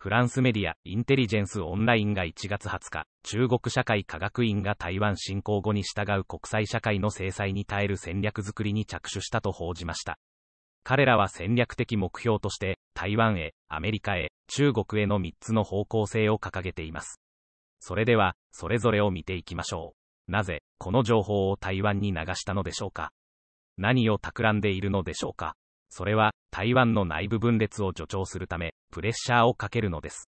フランスメディア、インテリジェンス・オンラインが1月20日、中国社会科学院が台湾侵攻後に従う国際社会の制裁に耐える戦略づくりに着手したと報じました。彼らは戦略的目標として、台湾へ、アメリカへ、中国への3つの方向性を掲げています。それでは、それぞれを見ていきましょう。なぜ、この情報を台湾に流したのでしょうか何を企んでいるのでしょうかそれは台湾の内部分裂を助長するためプレッシャーをかけるのです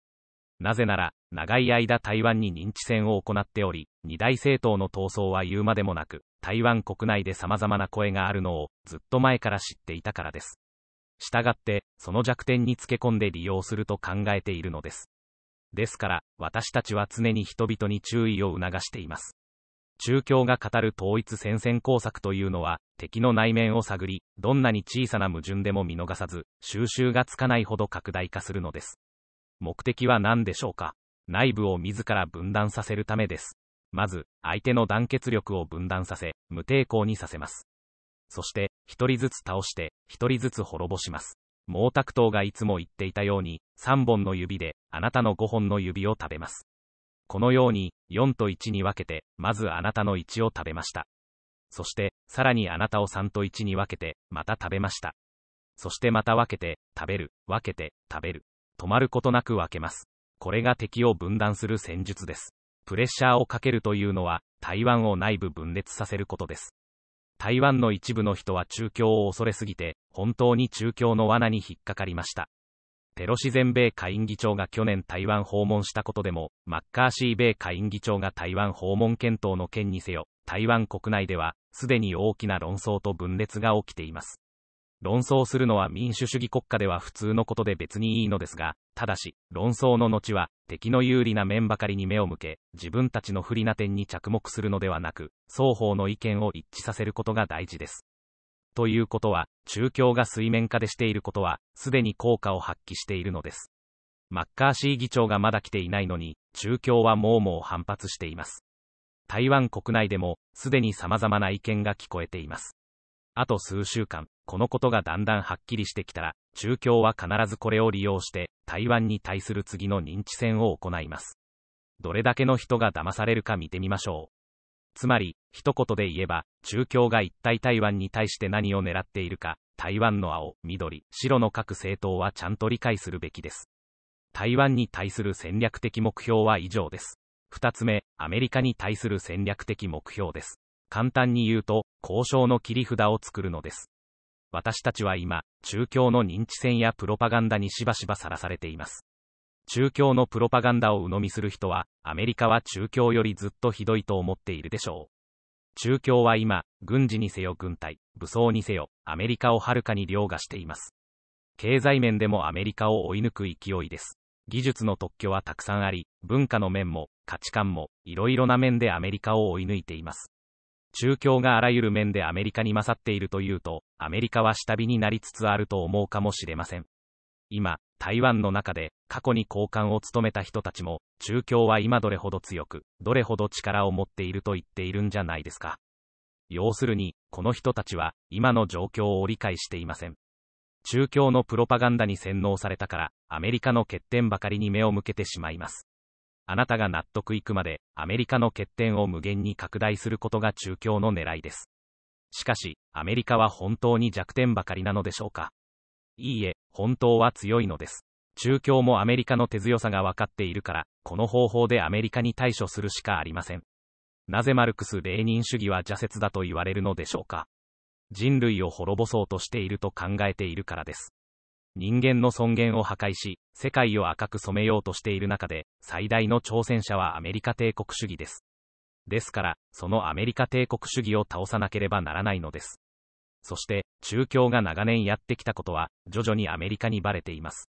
なぜなら長い間台湾に認知戦を行っており二大政党の闘争は言うまでもなく台湾国内で様々な声があるのをずっと前から知っていたからですしたがってその弱点につけ込んで利用すると考えているのですですから私たちは常に人々に注意を促しています中共が語る統一戦線工作というのは、敵の内面を探り、どんなに小さな矛盾でも見逃さず、収集がつかないほど拡大化するのです。目的は何でしょうか内部を自ら分断させるためです。まず、相手の団結力を分断させ、無抵抗にさせます。そして、一人ずつ倒して、一人ずつ滅ぼします。毛沢東がいつも言っていたように、三本の指で、あなたの五本の指を食べます。このように、4と1に分けて、まずあなたの1を食べました。そして、さらにあなたを3と1に分けて、また食べました。そしてまた分けて、食べる、分けて、食べる。止まることなく分けます。これが敵を分断する戦術です。プレッシャーをかけるというのは、台湾を内部分裂させることです。台湾の一部の人は中共を恐れすぎて、本当に中共の罠に引っかかりました。ペロシ前米下院議長が去年台湾訪問したことでも、マッカーシー米下院議長が台湾訪問検討の件にせよ、台湾国内では、すでに大きな論争と分裂が起きています。論争するのは民主主義国家では普通のことで別にいいのですが、ただし、論争の後は、敵の有利な面ばかりに目を向け、自分たちの不利な点に着目するのではなく、双方の意見を一致させることが大事です。ということは、中共が水面下でしていることは、すでに効果を発揮しているのです。マッカーシー議長がまだ来ていないのに、中共はもうもう反発しています。台湾国内でも、すでに様々な意見が聞こえています。あと数週間、このことがだんだんはっきりしてきたら、中共は必ずこれを利用して、台湾に対する次の認知戦を行います。どれだけの人が騙されるか見てみましょう。つまり、一言で言えば、中共が一体台湾に対して何を狙っているか、台湾の青、緑、白の各政党はちゃんと理解するべきです。台湾に対する戦略的目標は以上です。2つ目、アメリカに対する戦略的目標です。簡単に言うと、交渉の切り札を作るのです。私たちは今、中共の認知戦やプロパガンダにしばしばさらされています。中共のプロパガンダを鵜呑みする人は、アメリカは中共よりずっとひどいと思っているでしょう。中共は今、軍事にせよ軍隊、武装にせよ、アメリカをはるかに凌駕しています。経済面でもアメリカを追い抜く勢いです。技術の特許はたくさんあり、文化の面も、価値観も、いろいろな面でアメリカを追い抜いています。中共があらゆる面でアメリカに勝っているというと、アメリカは下火になりつつあると思うかもしれません。今、台湾の中で、過去に高官を務めた人たちも、中共は今どれほど強く、どれほど力を持っていると言っているんじゃないですか。要するに、この人たちは、今の状況を理解していません。中共のプロパガンダに洗脳されたから、アメリカの欠点ばかりに目を向けてしまいます。あなたが納得いくまで、アメリカの欠点を無限に拡大することが中共の狙いです。しかし、アメリカは本当に弱点ばかりなのでしょうかいいえ、本当は強いのです。中共もアメリカの手強さが分かっているから、この方法でアメリカに対処するしかありません。なぜマルクス・レーニン主義は邪説だと言われるのでしょうか。人類を滅ぼそうとしていると考えているからです。人間の尊厳を破壊し、世界を赤く染めようとしている中で、最大の挑戦者はアメリカ帝国主義です。ですから、そのアメリカ帝国主義を倒さなければならないのです。そして、中共が長年やってきたことは、徐々にアメリカにバレています。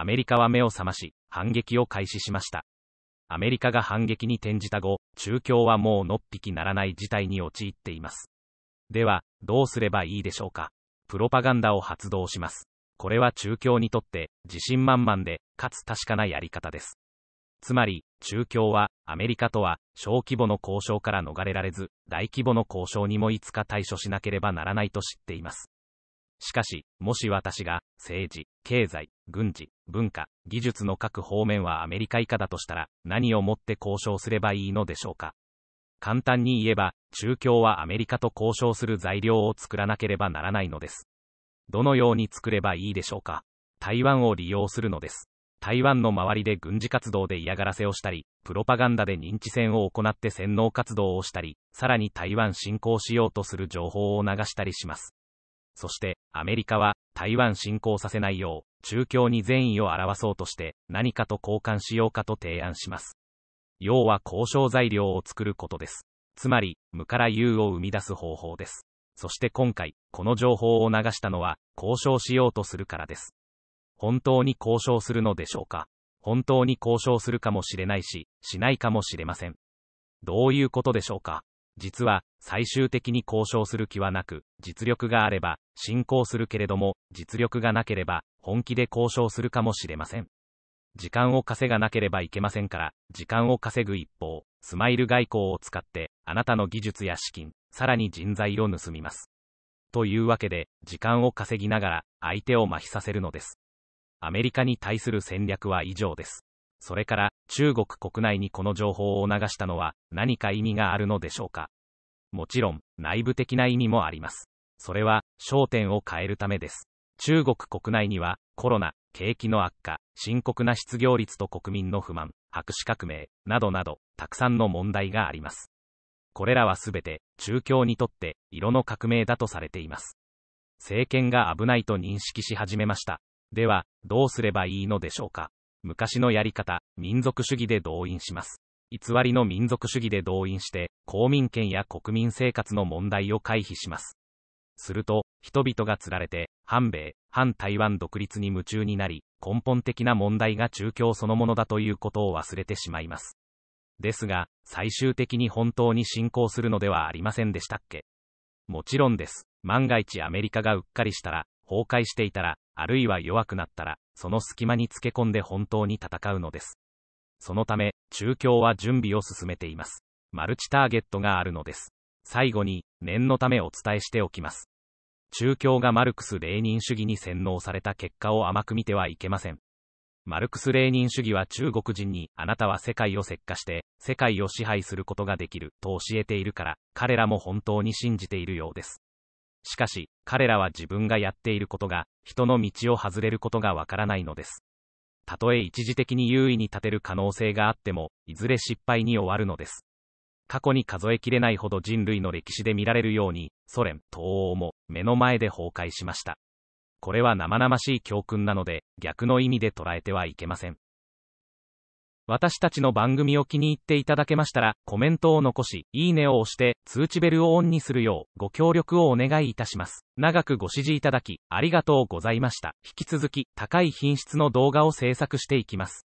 アメリカは目を覚まし、反撃を開始しました。アメリカが反撃に転じた後、中共はもうのっぴきならない事態に陥っています。では、どうすればいいでしょうか。プロパガンダを発動します。これは中共にとって自信満々で、かつ確かなやり方です。つまり、中共はアメリカとは小規模の交渉から逃れられず、大規模の交渉にもいつか対処しなければならないと知っています。しかし、もし私が、政治、経済、軍事、文化、技術の各方面はアメリカ以下だとしたら、何をもって交渉すればいいのでしょうか。簡単に言えば、中共はアメリカと交渉する材料を作らなければならないのです。どのように作ればいいでしょうか。台湾を利用するのです。台湾の周りで軍事活動で嫌がらせをしたり、プロパガンダで認知戦を行って洗脳活動をしたり、さらに台湾侵攻しようとする情報を流したりします。そして、アメリカは台湾侵攻させないよう、中共に善意を表そうとして何かと交換しようかと提案します。要は交渉材料を作ることです。つまり、無から有を生み出す方法です。そして今回、この情報を流したのは、交渉しようとするからです。本当に交渉するのでしょうか本当に交渉するかもしれないし、しないかもしれません。どういうことでしょうか実は、最終的に交渉する気はなく、実力があれば、進行するけれども、実力がなければ、本気で交渉するかもしれません。時間を稼がなければいけませんから、時間を稼ぐ一方、スマイル外交を使って、あなたの技術や資金、さらに人材を盗みます。というわけで、時間を稼ぎながら、相手を麻痺させるのです。アメリカに対する戦略は以上です。それから中国国内にこの情報を流したのは何か意味があるのでしょうか。もちろん内部的な意味もあります。それは焦点を変えるためです。中国国内にはコロナ、景気の悪化、深刻な失業率と国民の不満、白紙革命、などなど、たくさんの問題があります。これらはすべて中共にとって色の革命だとされています。政権が危ないと認識し始めました。では、どうすればいいのでしょうか。昔のやり方、民族主義で動員します。偽りの民族主義で動員して、公民権や国民生活の問題を回避します。すると、人々がつられて、反米、反台湾独立に夢中になり、根本的な問題が中共そのものだということを忘れてしまいます。ですが、最終的に本当に侵攻するのではありませんでしたっけもちろんです。万が一アメリカがうっかりしたら、崩壊していたら、あるいは弱くなったら、その隙間につけ込んで本当に戦うのです。そのため、中共は準備を進めています。マルチターゲットがあるのです。最後に、念のためお伝えしておきます。中共がマルクス・レーニン主義に洗脳された結果を甘く見てはいけません。マルクス・レーニン主義は中国人に、あなたは世界を石化して、世界を支配することができる、と教えているから、彼らも本当に信じているようです。しかし、彼らは自分がやっていることが、人の道を外れることがわからないのです。たとえ一時的に優位に立てる可能性があっても、いずれ失敗に終わるのです。過去に数えきれないほど人類の歴史で見られるように、ソ連、東欧も目の前で崩壊しました。これは生々しい教訓なので、逆の意味で捉えてはいけません。私たちの番組を気に入っていただけましたら、コメントを残し、いいねを押して、通知ベルをオンにするよう、ご協力をお願いいたします。長くご支持いただき、ありがとうございました。引き続き、高い品質の動画を制作していきます。